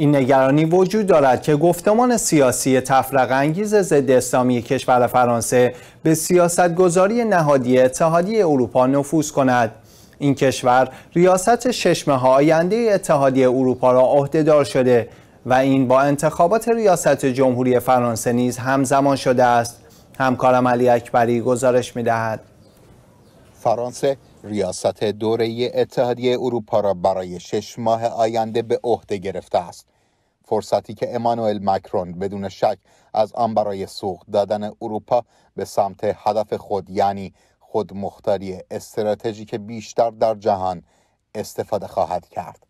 این نگرانی وجود دارد که گفتمان سیاسی تفرق انگیز ضد اسلامی کشور فرانسه به سیاست گذاری نهادی اتحادیه اروپا نفوذ کند این کشور ریاست ششمه ها آینده اتحادیه اروپا را عهدهدار شده و این با انتخابات ریاست جمهوری فرانسه نیز همزمان شده است همکارم علی اکبری گزارش دهد. فرانسه ریاست دوره اتحادیه اروپا را برای شش ماه آینده به عهده گرفته است فرصتی که امانوئل مکرون بدون شک از آن برای سوق دادن اروپا به سمت هدف خود یعنی خودمختاری استراتژیک بیشتر در جهان استفاده خواهد کرد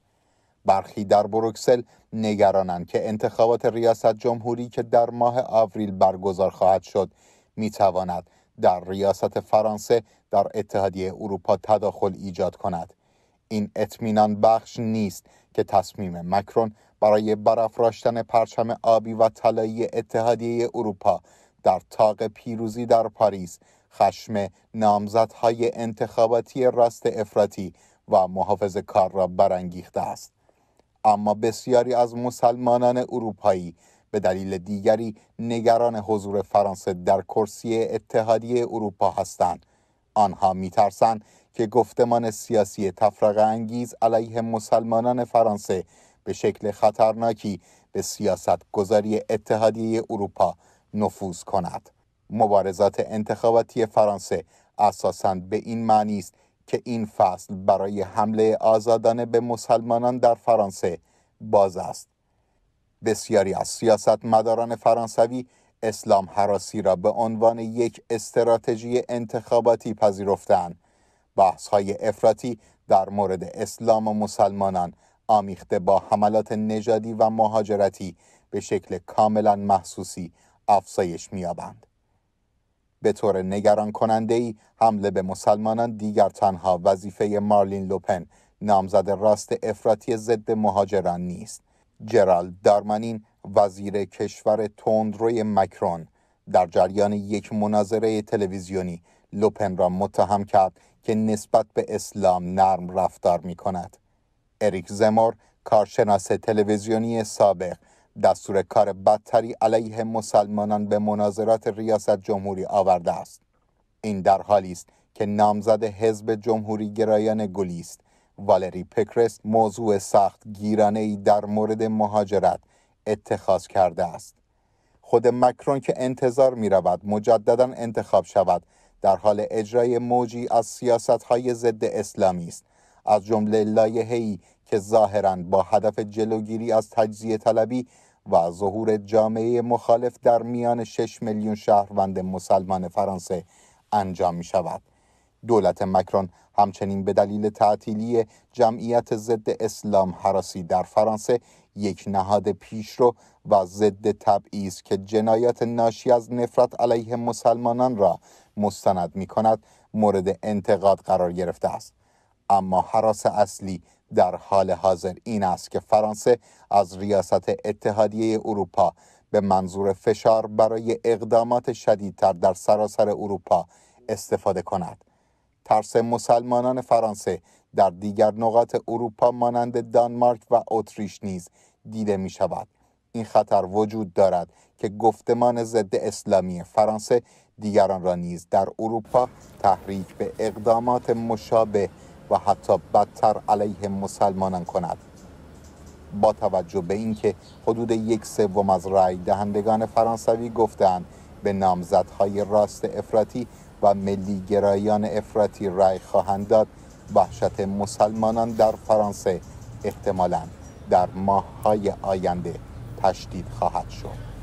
برخی در بروکسل نگرانند که انتخابات ریاست جمهوری که در ماه آوریل برگزار خواهد شد میتواند در ریاست فرانسه در اتحادیه اروپا تداخل ایجاد کند این اطمینان بخش نیست که تصمیم مکرون برای برافراشتن پرچم آبی و طلایی اتحادیه اروپا در تاق پیروزی در پاریس خشم نامزدهای انتخاباتی راست افراطی و محافظ کار را برانگیخته است اما بسیاری از مسلمانان اروپایی به دلیل دیگری نگران حضور فرانسه در کرسی اتحادیه اروپا هستند آنها میترسند که گفتمان سیاسی تفرقه انگیز علیه مسلمانان فرانسه به شکل خطرناکی به سیاست گذاری اتحادیه اروپا نفوذ کند مبارزات انتخاباتی فرانسه اساسا به این معنی است که این فصل برای حمله آزادانه به مسلمانان در فرانسه باز است بسیاری از سیاستمداران فرانسوی اسلام حراسی را به عنوان یک استراتژی انتخاباتی پذیرفتند بحث های افراطی در مورد اسلام و مسلمانان آمیخته با حملات نژادی و مهاجرتی به شکل کاملا محسوسی افزایش میابند به طور نگران کننده ای حمله به مسلمانان دیگر تنها وظیفه مارلین لوپن نامزد راست افراطی ضد مهاجران نیست جرالد دارمنین وزیر کشور تندروی مکرون در جریان یک مناظره تلویزیونی لوپن را متهم کرد که نسبت به اسلام نرم رفتار می کند. اریک زمور کارشناس تلویزیونی سابق دستور کار بدتری علیه مسلمانان به مناظرات ریاست جمهوری آورده است. این در حالی است که نامزد حزب جمهوری گرایان گلیست والری پکرس موضوع سخت گیرانه ای در مورد مهاجرت اتخاذ کرده است خود مکرون که انتظار می رود مجددا انتخاب شود در حال اجرای موجی از سیاست های ضد اسلامی است از جمله هی که ظاهرا با هدف جلوگیری از تجزیه طلبی و ظهور جامعه مخالف در میان 6 میلیون شهروند مسلمان فرانسه انجام می شود دولت مکرون همچنین به دلیل تعطیلی جمعیت ضد اسلام حراسی در فرانسه یک نهاد پیشرو و ضد تبعیض که جنایت ناشی از نفرت علیه مسلمانان را مستند می کند مورد انتقاد قرار گرفته است اما حراس اصلی در حال حاضر این است که فرانسه از ریاست اتحادیه اروپا به منظور فشار برای اقدامات شدیدتر در سراسر اروپا استفاده کند ترس مسلمانان فرانسه در دیگر نقاط اروپا مانند دانمارک و اتریش نیز دیده می شود. این خطر وجود دارد که گفتمان ضد اسلامی فرانسه دیگران را نیز در اروپا تحریک به اقدامات مشابه و حتی بدتر علیه مسلمانان کند با توجه به اینکه حدود یک سوم از رای دهندگان فرانسوی گفتند به نامزدهای راست افراطی و ملی گرایان افراطی رای خواهند داد وحشت مسلمانان در فرانسه احتمالا در های آینده تشدید خواهد شد